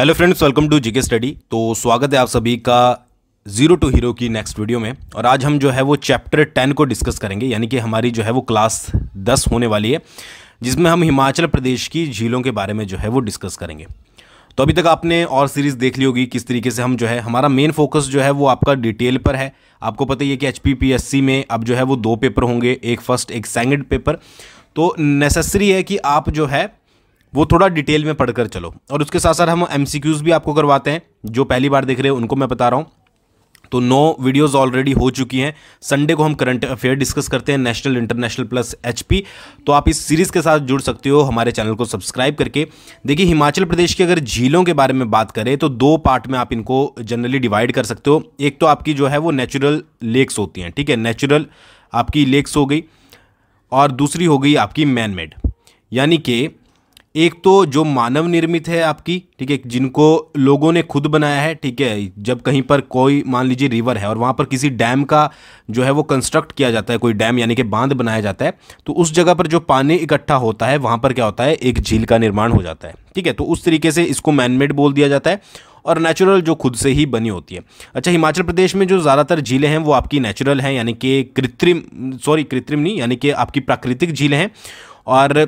hello friends welcome to GK study तो स्वागत है आप सभी का जीरो टू हीरो की नेक्स्ट वीडियो में और आज हम जो है वो चैप्टर टेन को डिस्कस करेंगे यानी कि हमारी जो है वो क्लास दस होने वाली है जिसमें हम हिमाचल प्रदेश की झीलों के बारे में जो है वो डिस्कस करेंगे तो अभी तक आपने और सीरीज़ देख ली होगी किस तरीके से हम जो है हमारा मेन फोकस जो है वो आपका डिटेल पर है आपको पता ही है कि एच में अब जो है वो दो पेपर होंगे एक फर्स्ट एक सेकेंड पेपर तो नेसेसरी है कि आप जो है वो थोड़ा डिटेल में पढ़कर चलो और उसके साथ साथ हम एम भी आपको करवाते हैं जो पहली बार देख रहे हैं उनको मैं बता रहा हूँ तो नौ वीडियोस ऑलरेडी हो चुकी हैं संडे को हम करंट अफेयर डिस्कस करते हैं नेशनल इंटरनेशनल प्लस एचपी तो आप इस सीरीज़ के साथ जुड़ सकते हो हमारे चैनल को सब्सक्राइब करके देखिए हिमाचल प्रदेश की अगर झीलों के बारे में बात करें तो दो पार्ट में आप इनको जनरली डिवाइड कर सकते हो एक तो आपकी जो है वो नेचुरल लेक्स होती हैं ठीक है नेचुरल आपकी लेक्स हो गई और दूसरी हो गई आपकी मैन मेड यानी कि एक तो जो मानव निर्मित है आपकी ठीक है जिनको लोगों ने खुद बनाया है ठीक है जब कहीं पर कोई मान लीजिए रिवर है और वहाँ पर किसी डैम का जो है वो कंस्ट्रक्ट किया जाता है कोई डैम यानी कि बांध बनाया जाता है तो उस जगह पर जो पानी इकट्ठा होता है वहाँ पर क्या होता है एक झील का निर्माण हो जाता है ठीक है तो उस तरीके से इसको मैनमेड बोल दिया जाता है और नेचुरल जो खुद से ही बनी होती है अच्छा हिमाचल प्रदेश में जो ज़्यादातर झीलें हैं वो आपकी नेचुरल हैं यानी कि कृत्रिम सॉरी कृत्रिम नहीं यानी कि आपकी प्राकृतिक झीलें हैं और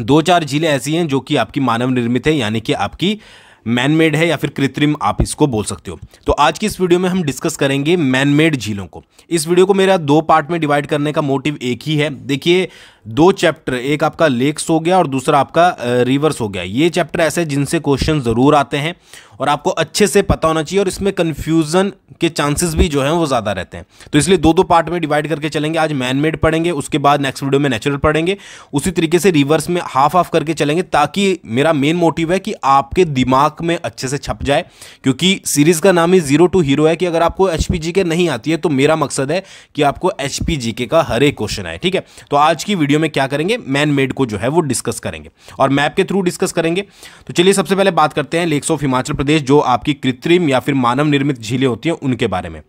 दो चार झीलें ऐसी हैं जो कि आपकी मानव निर्मित है यानी कि आपकी मैनमेड है या फिर कृत्रिम आप इसको बोल सकते हो तो आज की इस वीडियो में हम डिस्कस करेंगे मैनमेड झीलों को इस वीडियो को मेरा दो पार्ट में डिवाइड करने का मोटिव एक ही है देखिए दो चैप्टर एक आपका लेक्स हो गया और दूसरा आपका रिवर्स हो गया ये चैप्टर ऐसे जिनसे क्वेश्चन ज़रूर आते हैं और आपको अच्छे से पता होना चाहिए और इसमें कन्फ्यूज़न के चांसेस भी जो हैं वो ज़्यादा रहते हैं तो इसलिए दो दो पार्ट में डिवाइड करके चलेंगे आज मैन मेड पढ़ेंगे उसके बाद नेक्स्ट वीडियो में नेचुरल पढ़ेंगे उसी तरीके से रिवर्स में हाफ हाफ करके चलेंगे ताकि मेरा मेन मोटिव है कि आपके दिमाग में अच्छे से छप जाए क्योंकि सीरीज़ का नाम ही जीरो टू हीरो है कि अगर आपको एच के नहीं आती है तो मेरा मकसद है कि आपको एच का हर एक क्वेश्चन आए ठीक है तो आज की वीडियो वीडियो में क्या करेंगे मैन मेड को जो है वो डिस्कस करेंगे और मैप के थ्रू डिस्कस करेंगे तो चलिए सबसे पहले बात करते हैं लेक्स ऑफ हिमाचल प्रदेश जो आपकी कृत्रिम या फिर मानव निर्मित झीलें होती हैं उनके बारे में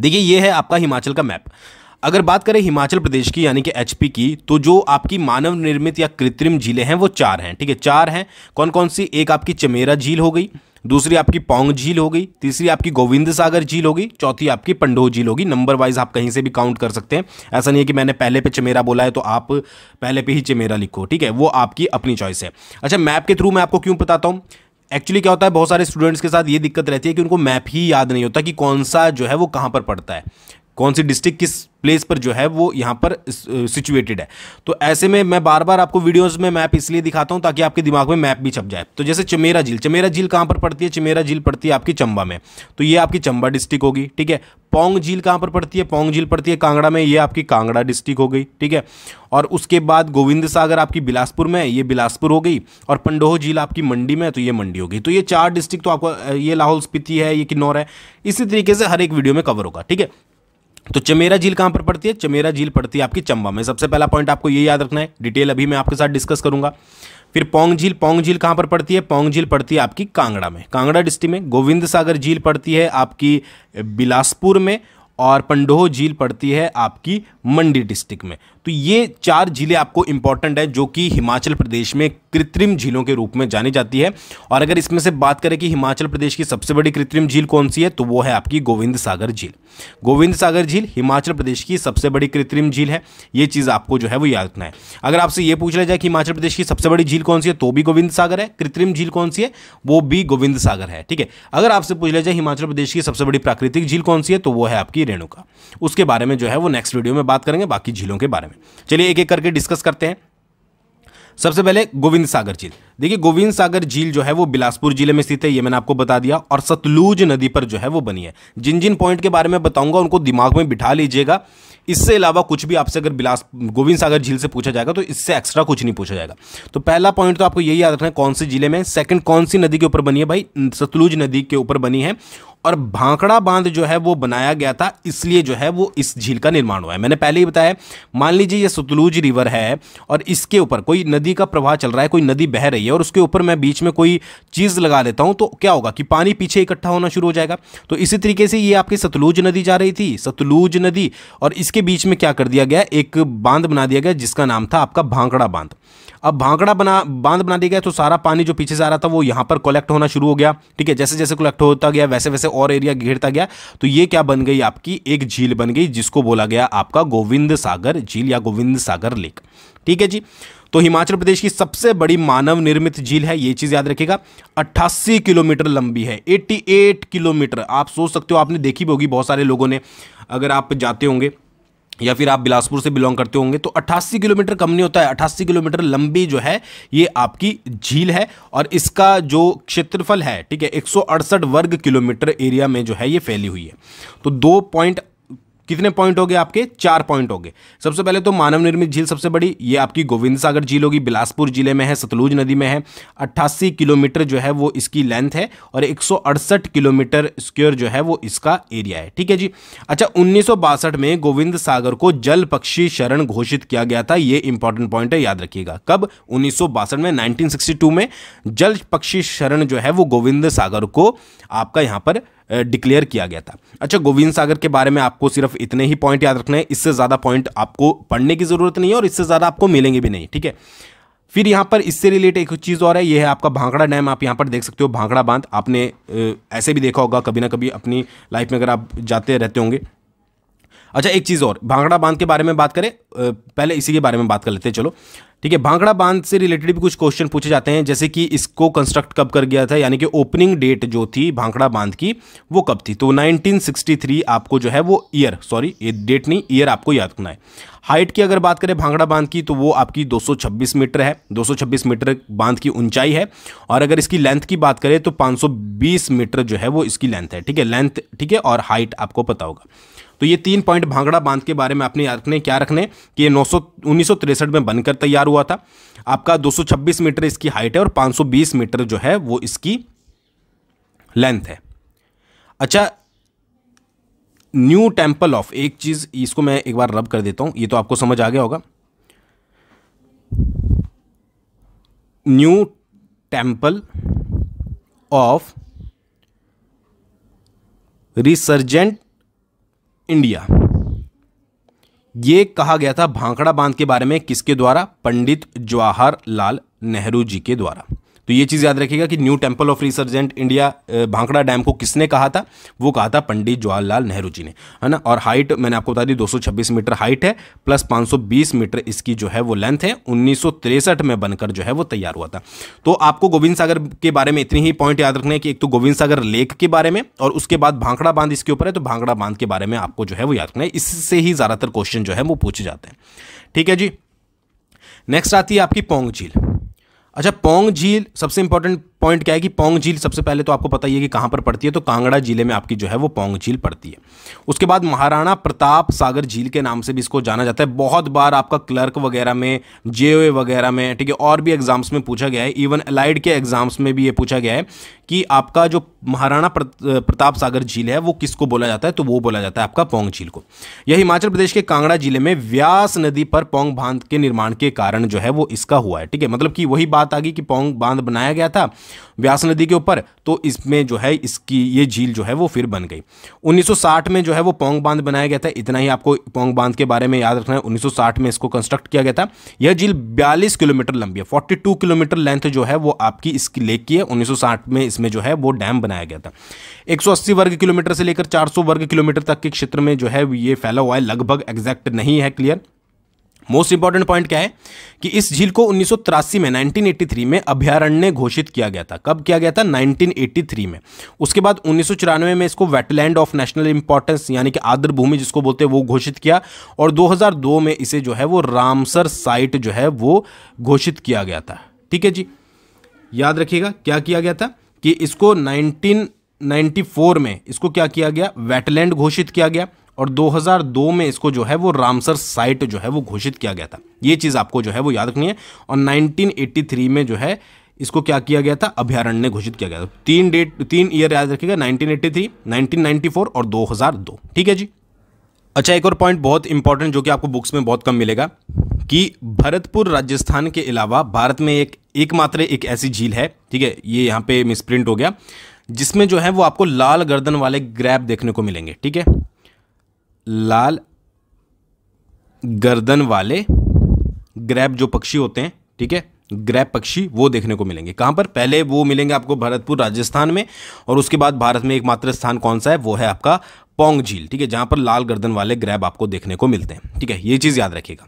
देखिए ये है आपका हिमाचल का मैप अगर बात करें हिमाचल प्रदेश की यानी कि एचपी की तो जो आपकी मानव निर्मित या कृत्रिम झीलें हैं वो चार हैं ठीक है चार हैं कौन कौन सी एक आपकी चमेरा झील हो गई दूसरी आपकी पोंग झील हो गई तीसरी आपकी गोविंद सागर झील होगी चौथी आपकी पंडोह झील होगी नंबर वाइज आप कहीं से भी काउंट कर सकते हैं ऐसा नहीं है कि मैंने पहले पे चमेरा बोला है तो आप पहले पे ही चमेरा लिखो ठीक है वो आपकी अपनी चॉइस है अच्छा मैप के थ्रू मैं आपको क्यों बताता हूँ एक्चुअली क्या होता है बहुत सारे स्टूडेंट्स के साथ ये दिक्कत रहती है कि उनको मैप ही याद नहीं होता कि कौन सा जो है वो कहाँ पर पड़ता है कौन सी डिस्ट्रिक्ट किस प्लेस पर जो है वो यहाँ पर सिचुएटेड है तो ऐसे में मैं बार बार आपको वीडियोस में मैप इसलिए दिखाता हूँ ताकि आपके दिमाग में मैप भी छप जाए तो जैसे चमेरा झील चमेरा झील कहाँ पर पड़ती है चमेरा झील पड़ती है आपकी चंबा में तो ये आपकी चंबा डिस्ट्रिक्ट होगी ठीक है पोंग झील कहाँ पर पड़ती है पोंग झील पड़ती है कांगड़ा में ये आपकी कांगड़ा डिस्ट्रिक्ट हो गई ठीक है और उसके बाद गोविंद सागर आपकी बिलासपुर में ये बिलासपुर हो गई और पंडोह झील आपकी मंडी में तो ये मंडी हो गई तो ये चार डिस्ट्रिक्ट तो आपको ये लाहौल स्पीति है ये किन्नौर है इसी तरीके से हर एक वीडियो में कवर होगा ठीक है तो चमेरा झील कहां पर पड़ती है चमेरा झील पड़ती है आपकी चंबा में सबसे पहला पॉइंट आपको ये याद रखना है डिटेल अभी मैं आपके साथ डिस्कस करूंगा फिर पोंग झील पोंग झील कहां पर पड़ती है पोंग झील पड़ती है आपकी कांगड़ा में कांगड़ा डिस्ट्रिक्ट में गोविंद सागर झील पड़ती है आपकी बिलासपुर में और पंडोह झील पड़ती है आपकी मंडी डिस्ट्रिक्ट में तो ये चार झीलें आपको इंपॉर्टेंट है जो कि हिमाचल प्रदेश में कृत्रिम झीलों के रूप में जानी जाती है और अगर इसमें से बात करें कि हिमाचल प्रदेश की सबसे बड़ी कृत्रिम झील कौन सी है तो वो है आपकी गोविंद सागर झील गोविंद सागर झील हिमाचल प्रदेश की सबसे बड़ी कृत्रिम झील है ये चीज़ आपको जो है वो याद रखना है अगर आपसे ये पूछ लिया जाए कि हिमाचल प्रदेश की सबसे बड़ी झील कौन सी है तो भी गोविंद सागर है कृत्रिम झील कौन सी है वो भी गोविंद सागर है ठीक है अगर आपसे पूछ लिया जाए हिमाचल प्रदेश की सबसे बड़ी प्राकृतिक झील कौन सी है तो वो है आपकी रेणुका उसके बारे में जो है वो नेक्स्ट वीडियो में बात करेंगे बाकी झीलों के बारे में में चलिए एक एक करके डिस्कस करते हैं सबसे पहले गोविंद सागर झील देखिए गोविंद सागर झील जो है वो बिलासपुर जिले में स्थित है ये मैंने आपको बता दिया और सतलुज नदी पर जो है वो बनी है जिन जिन पॉइंट के बारे में बताऊंगा उनको दिमाग में बिठा लीजिएगा इससे अलावा कुछ भी आपसे अगर बिलास गोविंद सागर झील से पूछा जाएगा तो इससे एक्स्ट्रा कुछ नहीं पूछा जाएगा तो पहला पॉइंट तो आपको यही याद रखना है कौन से जिले में सेकंड कौन सी नदी के ऊपर बनी है भाई सतलुज नदी के ऊपर बनी है और भांकड़ा बांध जो है वो बनाया गया था इसलिए जो है वो इस झील का निर्माण हुआ है मैंने पहले ही बताया मान लीजिए ये सतलुज रिवर है और इसके ऊपर कोई नदी का प्रवाह चल रहा है कोई नदी बह रही है और उसके ऊपर मैं बीच में कोई चीज़ लगा देता हूँ तो क्या होगा कि पानी पीछे इकट्ठा होना शुरू हो जाएगा तो इसी तरीके से ये आपकी सतलुज नदी जा रही थी सतलुज नदी और इसके बीच में क्या कर दिया गया एक बांध बना दिया गया जिसका नाम था आपका भांकड़ा बांध अब भांगड़ा बना बांध बना दिया गया तो सारा पानी जो पीछे से आ रहा था वो यहां पर कलेक्ट होना शुरू हो गया ठीक है जैसे जैसे कलेक्ट होता गया वैसे वैसे और एरिया घेरता गया तो ये क्या बन गई आपकी एक झील बन गई जिसको बोला गया आपका गोविंद सागर झील या गोविंद सागर लेक ठीक है जी तो हिमाचल प्रदेश की सबसे बड़ी मानव निर्मित झील है ये चीज़ याद रखिएगा 88 किलोमीटर लंबी है 88 किलोमीटर आप सोच सकते हो आपने देखी भी होगी बहुत सारे लोगों ने अगर आप जाते होंगे या फिर आप बिलासपुर से बिलोंग करते होंगे तो 88 किलोमीटर कम नहीं होता है 88 किलोमीटर लंबी जो है ये आपकी झील है और इसका जो क्षेत्रफल है ठीक है एक वर्ग किलोमीटर एरिया में जो है ये फैली हुई है तो दो पॉइंट कितने पॉइंट हो गए आपके चार पॉइंट हो गए सबसे पहले तो मानव निर्मित झील सबसे बड़ी ये आपकी गोविंद सागर झील होगी बिलासपुर जिले में है सतलुज नदी में है अट्ठासी किलोमीटर जो है वो इसकी लेंथ है और एक किलोमीटर स्क्वेयर जो है वो इसका एरिया है ठीक है जी अच्छा उन्नीस में गोविंद सागर को जल पक्षी शरण घोषित किया गया था ये इंपॉर्टेंट पॉइंट है याद रखिएगा कब उन्नीस में 1962 में जल पक्षी शरण जो है वो गोविंद सागर को आपका यहां पर डिक्लेयर किया गया था अच्छा गोविंद सागर के बारे में आपको सिर्फ इतने ही पॉइंट याद रखने हैं इससे ज़्यादा पॉइंट आपको पढ़ने की ज़रूरत नहीं है और इससे ज़्यादा आपको मिलेंगे भी नहीं ठीक है फिर यहाँ पर इससे रिलेटेड एक चीज़ और है ये है आपका भांगड़ा डैम आप यहाँ पर देख सकते हो भांगड़ा बांध आपने ऐसे भी देखा होगा कभी ना कभी अपनी लाइफ में अगर आप जाते रहते होंगे अच्छा एक चीज़ और भांगड़ा बांध के बारे में बात करें पहले इसी के बारे में बात कर लेते हैं चलो ठीक है भांगड़ा बांध से रिलेटेड भी कुछ क्वेश्चन पूछे जाते हैं जैसे कि इसको कंस्ट्रक्ट कब कर गया था यानी कि ओपनिंग डेट जो थी भांगड़ा बांध की वो कब थी तो 1963 आपको जो है वो ईयर सॉरी ये डेट नहीं ईयर आपको याद करना है हाइट की अगर बात करें भांगड़ा बांध की तो वो आपकी 226 मीटर है 226 मीटर बांध की ऊंचाई है और अगर इसकी लेंथ की बात करें तो 520 मीटर जो है वो इसकी लेंथ है ठीक है लेंथ ठीक है और हाइट आपको पता होगा तो ये तीन पॉइंट भांगड़ा बांध के बारे में याद रखने क्या रखने कि ये नौ में बनकर तैयार हुआ था आपका 226 मीटर इसकी हाइट है और 520 मीटर जो है वो इसकी लेंथ है अच्छा न्यू टेम्पल ऑफ एक चीज़ इसको मैं एक बार रब कर देता हूं ये तो आपको समझ आ गया होगा new temple of resurgent India ये कहा गया था भांकड़ा बांध के बारे में किसके द्वारा पंडित जवाहरलाल नेहरू जी के द्वारा तो ये चीज़ याद रखिएगा कि new temple of resurgent India भांकड़ा डैम को किसने कहा था वो कहा था पंडित जवाहरलाल नेहरू जी ने है ना और हाइट मैंने आपको बता दी 226 मीटर हाइट है प्लस 520 मीटर इसकी जो है वो लेंथ है उन्नीस में बनकर जो है वो तैयार हुआ था तो आपको गोविंद सागर के बारे में इतनी ही पॉइंट याद रखना है कि एक तो गोविंद सागर लेक के बारे में और उसके बाद भांकड़ा बांध इसके ऊपर है तो भांकड़ा बांध के बारे में आपको जो है वो याद रखना है इससे ही ज़्यादातर क्वेश्चन जो है वो पूछे जाते हैं ठीक है जी नेक्स्ट आती है आपकी पोंग झील अच्छा पोंग झील सबसे इंपॉर्टेंट पॉइंट क्या है कि पोंग झील सबसे पहले तो आपको पता ही है कि कहाँ पर पड़ती है तो कांगड़ा जिले में आपकी जो है वो पोंग झील पड़ती है उसके बाद महाराणा प्रताप सागर झील के नाम से भी इसको जाना जाता है बहुत बार आपका क्लर्क वगैरह में जे वगैरह में ठीक है और भी एग्जाम्स में पूछा गया है इवन अलाइड के एग्जाम्स में भी ये पूछा गया है कि आपका जो महाराणा प्रताप सागर झील है वो किसको बोला जाता है तो वो बोला जाता है आपका पोंग झील को यह हिमाचल प्रदेश के कांगड़ा जिले में व्यास नदी पर पोंग बांध के निर्माण के कारण जो है वो इसका हुआ है ठीक है मतलब कि वही बात आ गई कि पोंग बांध बनाया गया था व्यास नदी के ऊपर तो इसमें जो है इसकी ये झील जो है वो फिर बन गई 1960 में जो है वो पोंग बांध बनाया गया था इतना ही आपको पोंग बांध के बारे में याद रखना है 1960 में इसको कंस्ट्रक्ट किया गया था यह झील 42 किलोमीटर लंबी है 42 किलोमीटर लेंथ जो है वो आपकी इसकी लेक की है 1960 में इसमें जो है वो डैम बनाया गया था एक वर्ग किलोमीटर से लेकर चार वर्ग किलोमीटर तक के क्षेत्र में जो है ये फैला हुआ है लगभग एग्जैक्ट नहीं है क्लियर मोस्ट इंपॉर्टेंट पॉइंट क्या है कि इस झील को उन्नीस में 1983 में अभ्यारण्य घोषित किया गया था कब किया गया था 1983 में उसके बाद उन्नीस में इसको वेटलैंड ऑफ नेशनल इंपॉर्टेंस यानी कि आर्द्र भूमि जिसको बोलते हैं वो घोषित किया और 2002 में इसे जो है वो रामसर साइट जो है वो घोषित किया गया था ठीक है जी याद रखिएगा क्या किया गया था कि इसको 1994 में इसको क्या किया गया वेटलैंड घोषित किया गया और 2002 में इसको जो है वो रामसर साइट जो है वो घोषित किया गया था ये चीज़ आपको जो है वो याद रखनी है और 1983 में जो है इसको क्या किया गया था अभ्यारण्य घोषित किया गया था तीन डेट तीन ईयर याद रखिएगा 1983, 1994 और 2002 ठीक है जी अच्छा एक और पॉइंट बहुत इंपॉर्टेंट जो कि आपको बुक्स में बहुत कम मिलेगा कि भरतपुर राजस्थान के अलावा भारत में एक एकमात्र एक ऐसी झील है ठीक है ये यहाँ पे मिसप्रिंट हो गया जिसमें जो है वो आपको लाल गर्दन वाले ग्रैब देखने को मिलेंगे ठीक है लाल गर्दन वाले ग्रैब जो पक्षी होते हैं ठीक है ग्रैब पक्षी वो देखने को मिलेंगे कहाँ पर पहले वो मिलेंगे आपको भरतपुर राजस्थान में और उसके बाद भारत में एकमात्र स्थान कौन सा है वो है आपका पोंग झील ठीक है जहां पर लाल गर्दन वाले ग्रैब आपको देखने को मिलते हैं ठीक है ये चीज़ याद रखिएगा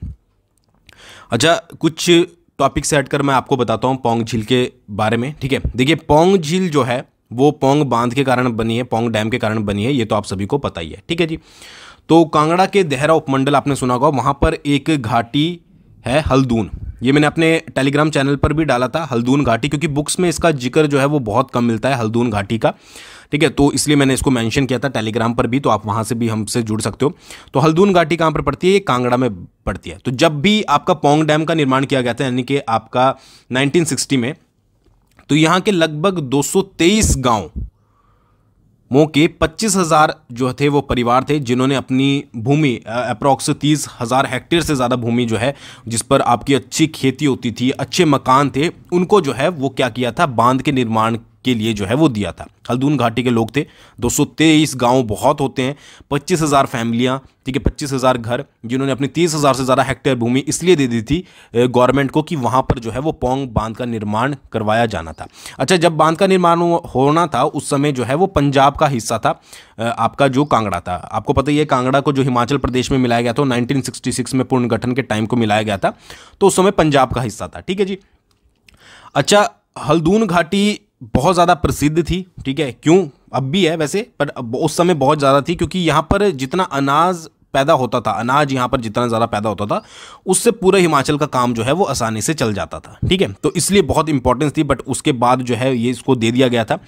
अच्छा कुछ टॉपिक सेट कर मैं आपको बताता हूँ पोंग झील के बारे में ठीक है देखिए पोंग झील जो है वो पोंग बांध के कारण बनी है पोंग डैम के कारण बनी है ये तो आप सभी को पता ही है ठीक है जी तो कांगड़ा के देहरा उपमंडल आपने सुना होगा वहाँ पर एक घाटी है हल्दून ये मैंने अपने टेलीग्राम चैनल पर भी डाला था हल्दून घाटी क्योंकि बुक्स में इसका जिक्र जो है वो बहुत कम मिलता है हल्दून घाटी का ठीक है तो इसलिए मैंने इसको मेंशन किया था टेलीग्राम पर भी तो आप वहाँ से भी हमसे जुड़ सकते हो तो हल्दून घाटी कहाँ पर पड़ती है ये कांगड़ा में पड़ती है तो जब भी आपका पोंग डैम का निर्माण किया गया था यानी कि आपका नाइनटीन में तो यहाँ के लगभग दो सौ मो के पच्चीस हज़ार जो थे वो परिवार थे जिन्होंने अपनी भूमि अप्रॉक्स तीस हज़ार हेक्टेयर से ज़्यादा भूमि जो है जिस पर आपकी अच्छी खेती होती थी अच्छे मकान थे उनको जो है वो क्या किया था बांध के निर्माण के लिए जो है वो दिया था हल्दून घाटी के लोग थे दो गांव बहुत होते हैं पच्चीस हजार फैमिलियां ठीक है पच्चीस हज़ार घर जिन्होंने अपनी तीस हजार से ज़्यादा हेक्टेयर भूमि इसलिए दे दी थी गवर्नमेंट को कि वहाँ पर जो है वो पोंग बांध का निर्माण करवाया जाना था अच्छा जब बांध का निर्माण होना था उस समय जो है वो पंजाब का हिस्सा था आपका जो कांगड़ा था आपको पता ही है कांगड़ा को जो हिमाचल प्रदेश में मिलाया गया था नाइनटीन में पुनर्गठन के टाइम को मिलाया गया था तो उस समय पंजाब का हिस्सा था ठीक है जी अच्छा हल्दून घाटी बहुत ज़्यादा प्रसिद्ध थी ठीक है क्यों अब भी है वैसे पर उस समय बहुत ज़्यादा थी क्योंकि यहाँ पर जितना अनाज पैदा होता था अनाज यहाँ पर जितना ज़्यादा पैदा होता था उससे पूरे हिमाचल का काम जो है वो आसानी से चल जाता था ठीक है तो इसलिए बहुत इंपॉर्टेंस थी बट उसके बाद जो है ये इसको दे दिया गया था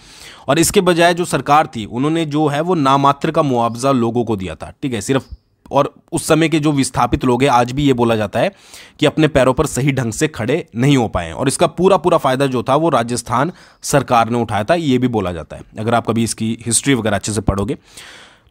और इसके बजाय जो सरकार थी उन्होंने जो है वो नामात्र का मुआवजा लोगों को दिया था ठीक है सिर्फ और उस समय के जो विस्थापित लोग हैं आज भी ये बोला जाता है कि अपने पैरों पर सही ढंग से खड़े नहीं हो पाए और इसका पूरा पूरा फ़ायदा जो था वो राजस्थान सरकार ने उठाया था ये भी बोला जाता है अगर आप कभी इसकी हिस्ट्री वगैरह अच्छे से पढ़ोगे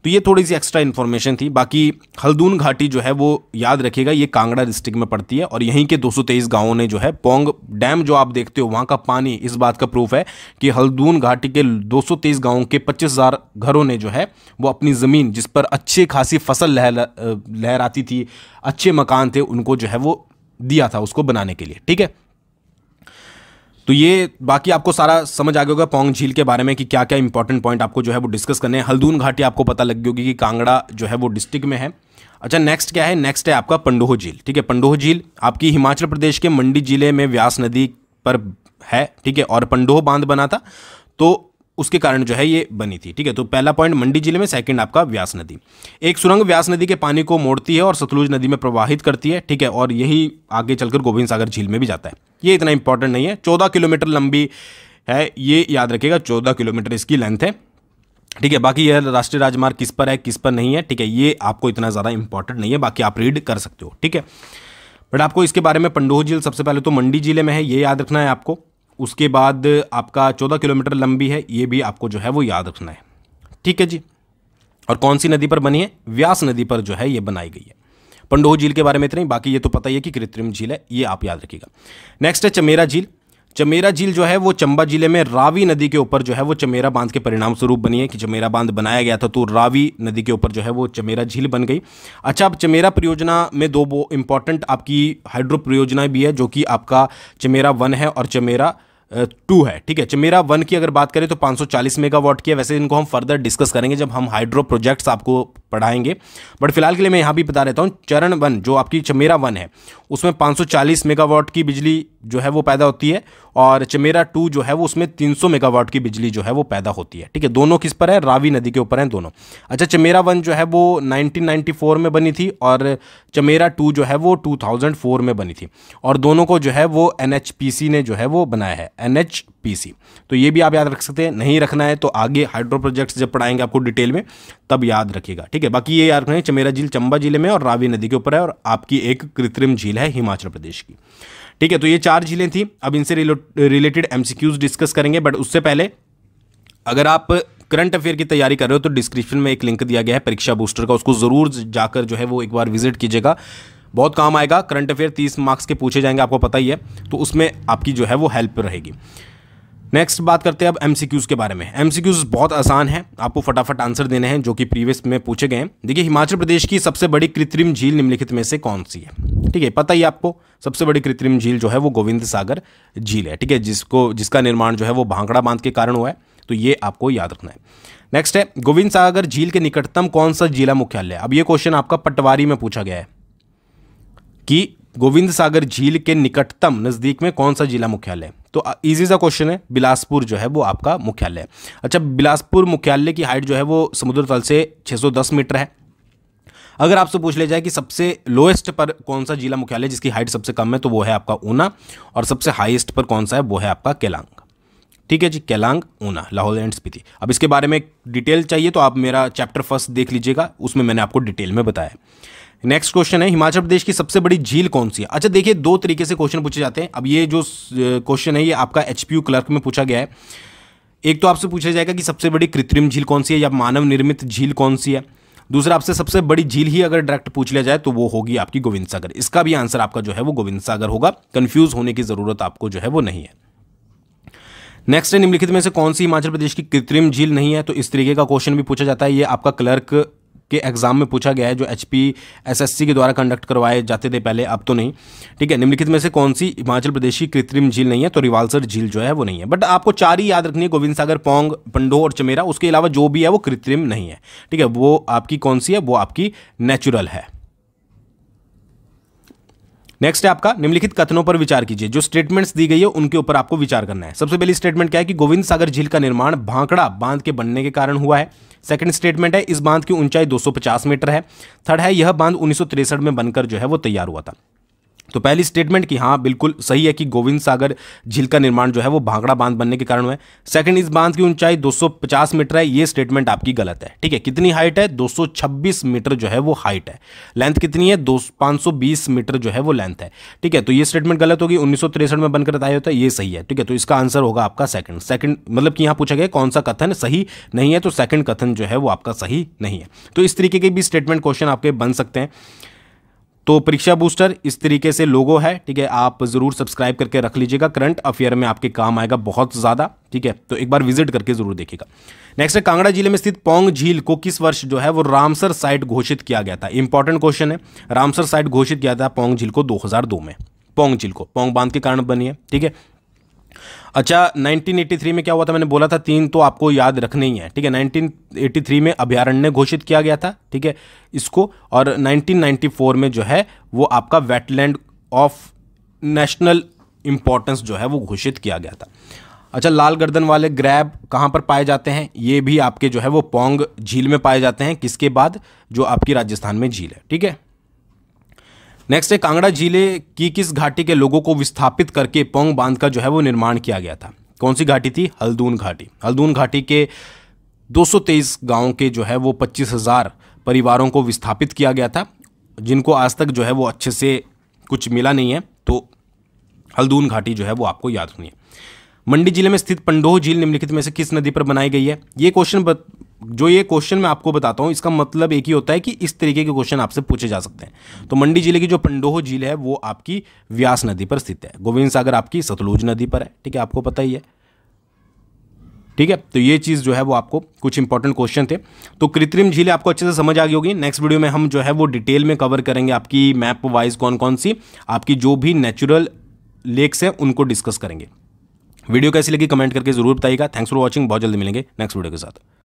तो ये थोड़ी सी एक्स्ट्रा इन्फॉर्मेशन थी बाकी हल्दून घाटी जो है वो याद रखिएगा ये कांगड़ा डिस्ट्रिक्ट में पड़ती है और यहीं के दो गांवों ने जो है पोंग डैम जो आप देखते हो वहाँ का पानी इस बात का प्रूफ है कि हल्दून घाटी के दो सौ के पच्चीस घरों ने जो है वो अपनी ज़मीन जिस पर अच्छी खासी फसल लहराती थी अच्छे मकान थे उनको जो है वो दिया था उसको बनाने के लिए ठीक है तो ये बाकी आपको सारा समझ आ गया होगा पोंग झील के बारे में कि क्या क्या इंपॉर्टेंट पॉइंट आपको जो है वो डिस्कस करने हैं हल्दून घाटी आपको पता लग गई होगी कि कांगड़ा जो है वो डिस्ट्रिक्ट में है अच्छा नेक्स्ट क्या है नेक्स्ट है आपका पंडोह झील ठीक है पंडोह झील आपकी हिमाचल प्रदेश के मंडी जिले में व्यास नदी पर है ठीक है और पंडोह बांध बना था तो उसके कारण जो है ये बनी थी ठीक है तो पहला पॉइंट मंडी जिले में सेकंड आपका व्यास नदी एक सुरंग व्यास नदी के पानी को मोड़ती है और सतलुज नदी में प्रवाहित करती है ठीक है और यही आगे चलकर गोविंद सागर झील में भी जाता है ये इतना इंपॉर्टेंट नहीं है चौदह किलोमीटर लंबी है ये याद रखेगा चौदह किलोमीटर इसकी लेंथ है ठीक है बाकी यह राष्ट्रीय राजमार्ग किस पर है किस पर नहीं है ठीक है ये आपको इतना ज़्यादा इंपॉर्टेंट नहीं है बाकी आप रीड कर सकते हो ठीक है बट आपको इसके बारे में पंडोह झील सबसे पहले तो मंडी जिले में है ये याद रखना है आपको उसके बाद आपका चौदह किलोमीटर लंबी है ये भी आपको जो है वो याद रखना है ठीक है जी और कौन सी नदी पर बनी है व्यास नदी पर जो है ये बनाई गई है पंडोह झील के बारे में इतना ही बाकी ये तो पता ही है कि कृत्रिम झील है ये आप याद रखिएगा नेक्स्ट है चमेरा झील चमेरा झील जो है वो चंबा जिले में रावी नदी के ऊपर जो है वो चमेरा बांध के परिणाम स्वरूप बनी है कि चमेरा बांध बनाया गया था तो रावी नदी के ऊपर जो है वो चमेरा झील बन गई अच्छा अब चमेरा परियोजना में दो वो इंपॉर्टेंट आपकी हाइड्रो परियोजनाएं भी है जो कि आपका चमेरा वन है और चमेरा टू है ठीक है चमेरा वन की अगर बात करें तो 540 मेगावाट की है वैसे इनको हम फर्दर डिस्कस करेंगे जब हम हाइड्रो प्रोजेक्ट्स आपको पढ़ाएंगे बट फिलहाल के लिए मैं यहाँ भी बता देता हूँ चरण वन जो आपकी चमेरा वन है उसमें 540 मेगावाट की बिजली जो है वो पैदा होती है और चमेरा टू जो है वो उसमें तीन मेगावाट की बिजली जो है वो पैदा होती है ठीक है दोनों किस पर है रावी नदी के ऊपर हैं दोनों अच्छा चमेरा वन जो है वो नाइनटीन में बनी थी और चमेरा टू जो है वो टू में बनी थी और दोनों को जो है वो एन ने जो है वो बनाया है एन तो ये भी आप याद रख सकते हैं नहीं रखना है तो आगे हाइड्रो प्रोजेक्ट्स जब पढ़ाएंगे आपको डिटेल में तब याद रखिएगा ठीक है बाकी ये याद रखना है चमेरा झील चंबा जिले में और रावी नदी के ऊपर है और आपकी एक कृत्रिम झील है हिमाचल प्रदेश की ठीक है तो ये चार झीलें थी अब इनसे रिलेटेड एम डिस्कस करेंगे बट उससे पहले अगर आप करंट अफेयर की तैयारी कर रहे हो तो डिस्क्रिप्शन में एक लिंक दिया गया है परीक्षा बूस्टर का उसको ज़रूर जाकर जो है वो एक बार विजिट कीजिएगा बहुत काम आएगा करंट अफेयर तीस मार्क्स के पूछे जाएंगे आपको पता ही है तो उसमें आपकी जो है वो हेल्प रहेगी नेक्स्ट बात करते हैं अब एम के बारे में एम बहुत आसान है आपको फटाफट आंसर देने हैं जो कि प्रीवियस में पूछे गए हैं देखिए हिमाचल प्रदेश की सबसे बड़ी कृत्रिम झील निम्नलिखित में से कौन सी है ठीक है पता ही आपको सबसे बड़ी कृत्रिम झील जो है वो गोविंद सागर झील है ठीक है जिसको जिसका निर्माण जो है वो भांगड़ा बांध के कारण हुआ है तो ये आपको याद रखना है नेक्स्ट है गोविंद सागर झील के निकटतम कौन सा जिला मुख्यालय अब ये क्वेश्चन आपका पटवारी में पूछा गया है कि गोविंद सागर झील के निकटतम नज़दीक में कौन सा जिला मुख्यालय तो इजी सा क्वेश्चन है बिलासपुर जो है वो आपका मुख्यालय है अच्छा बिलासपुर मुख्यालय की हाइट जो है वो समुद्र तल से 610 मीटर है अगर आपसे पूछ लिया जाए कि सबसे लोएस्ट पर कौन सा जिला मुख्यालय जिसकी हाइट सबसे कम है तो वो है आपका ऊना और सबसे हाईएस्ट पर कौन सा है वो है आपका केलांग ठीक है जी केलांग ऊना लाहौल एंड स्पीति अब इसके बारे में डिटेल चाहिए तो आप मेरा चैप्टर फर्स्ट देख लीजिएगा उसमें मैंने आपको डिटेल में बताया नेक्स्ट क्वेश्चन है हिमाचल प्रदेश की सबसे बड़ी झील कौन सी है अच्छा देखिए दो तरीके से क्वेश्चन पूछे जाते हैं अब ये जो क्वेश्चन है ये आपका एच क्लर्क में पूछा गया है एक तो आपसे पूछा जाएगा कि सबसे बड़ी कृत्रिम झील कौन सी है या मानव निर्मित झील कौन सी है दूसरा आपसे सबसे बड़ी झील ही अगर डायरेक्ट पूछ लिया जाए तो वो होगी आपकी गोविंद सागर इसका भी आंसर आपका जो है वो गोविंद सागर होगा कन्फ्यूज होने की ज़रूरत आपको जो है वो नहीं है नेक्स्ट है निम्नलिखित में से कौन सी हिमाचल प्रदेश की कृत्रिम झील नहीं है तो इस तरीके का क्वेश्चन भी पूछा जाता है ये आपका क्लर्क के एग्जाम में पूछा गया है जो एच पी के द्वारा कंडक्ट करवाए जाते थे पहले अब तो नहीं ठीक है निम्नलिखित में से कौन सी हिमाचल प्रदेश की कृत्रिम झील नहीं है तो रिवालसर झील जो है वो नहीं है बट आपको चार ही याद रखनी है गोविंद सागर पोंग पंडो और चमेरा उसके अलावा जो भी है वो कृत्रिम नहीं है ठीक है वो आपकी कौन सी है वो आपकी नेचुरल है नेक्स्ट है आपका निम्नलिखित कथनों पर विचार कीजिए जो स्टेटमेंट्स दी गई है उनके ऊपर आपको विचार करना है सबसे पहली स्टेटमेंट क्या है कि गोविंद सागर झील का निर्माण भांकड़ा बांध के बनने के कारण हुआ है सेकंड स्टेटमेंट है इस बांध की ऊंचाई 250 मीटर है थर्ड है यह बांध उन्नीस में बनकर जो है वो तैयार हुआ था तो पहली स्टेटमेंट कि हाँ बिल्कुल सही है कि गोविंद सागर झील का निर्माण जो है वो भांगड़ा बांध बनने के कारण हुआ है सेकंड इस बांध की ऊंचाई 250 मीटर है ये स्टेटमेंट आपकी गलत है ठीक है कितनी हाइट है 226 मीटर जो है वो हाइट है लेंथ कितनी है दो मीटर जो है वो लेंथ है ठीक है तो ये स्टेटमेंट गलत होगी उन्नीस में बनकर बताया होता तो है ये सही है ठीक है तो इसका आंसर होगा आपका सेकंड सेकंड मतलब कि यहाँ पूछा गया कौन सा कथन सही नहीं है तो सेकंड कथन जो है वो आपका सही नहीं है तो इस तरीके के भी स्टेटमेंट क्वेश्चन आपके बन सकते हैं तो परीक्षा बूस्टर इस तरीके से लोगो है ठीक है आप ज़रूर सब्सक्राइब करके रख लीजिएगा करंट अफेयर में आपके काम आएगा बहुत ज़्यादा ठीक है तो एक बार विजिट करके ज़रूर देखिएगा नेक्स्ट है कांगड़ा जिले में स्थित पोंग झील को किस वर्ष जो है वो रामसर साइट घोषित किया गया था इंपॉर्टेंट क्वेश्चन है रामसर साइट घोषित किया था पोंग झील को दो में पोंग झील को पोंग बांध के कारण बनी है ठीक है अच्छा 1983 में क्या हुआ था मैंने बोला था तीन तो आपको याद रखने ही है ठीक है 1983 में अभ्यारण्य घोषित किया गया था ठीक है इसको और 1994 में जो है वो आपका वेटलैंड ऑफ नेशनल इम्पोर्टेंस जो है वो घोषित किया गया था अच्छा लाल गर्दन वाले ग्रैब कहाँ पर पाए जाते हैं ये भी आपके जो है वो पोंग झील में पाए जाते हैं किसके बाद जो आपकी राजस्थान में झील है ठीक है नेक्स्ट है कांगड़ा जिले की किस घाटी के लोगों को विस्थापित करके पोंग बांध का जो है वो निर्माण किया गया था कौन सी घाटी थी हल्दून घाटी हल्दून घाटी के 223 गांव के जो है वो 25,000 परिवारों को विस्थापित किया गया था जिनको आज तक जो है वो अच्छे से कुछ मिला नहीं है तो हल्दून घाटी जो है वो आपको याद होनी है मंडी जिले में स्थित पंडोह झील निम्नलिखित में से किस नदी पर बनाई गई है ये क्वेश्चन जो ये क्वेश्चन मैं आपको बताता हूँ इसका मतलब एक ही होता है कि इस तरीके के क्वेश्चन आपसे पूछे जा सकते हैं तो मंडी जिले की जो पंडोह झील है वो आपकी व्यास नदी पर स्थित है गोविंद सागर आपकी सतलुज नदी पर है ठीक है आपको पता ही है ठीक है तो ये चीज़ जो है वो आपको कुछ इंपॉर्टेंट क्वेश्चन थे तो कृत्रिम झीलें आपको अच्छे से समझ आ गई होगी नेक्स्ट वीडियो में हम जो है वो डिटेल में कवर करेंगे आपकी मैप वाइज कौन कौन सी आपकी जो भी नेचुरल लेक्स हैं उनको डिस्कस करेंगे वीडियो कैसी लगी कमेंट करके जरूर बताइएगा थैंक्स फॉर वॉचिंग बहुत जल्दी मिलेंगे नेक्स्ट वीडियो के साथ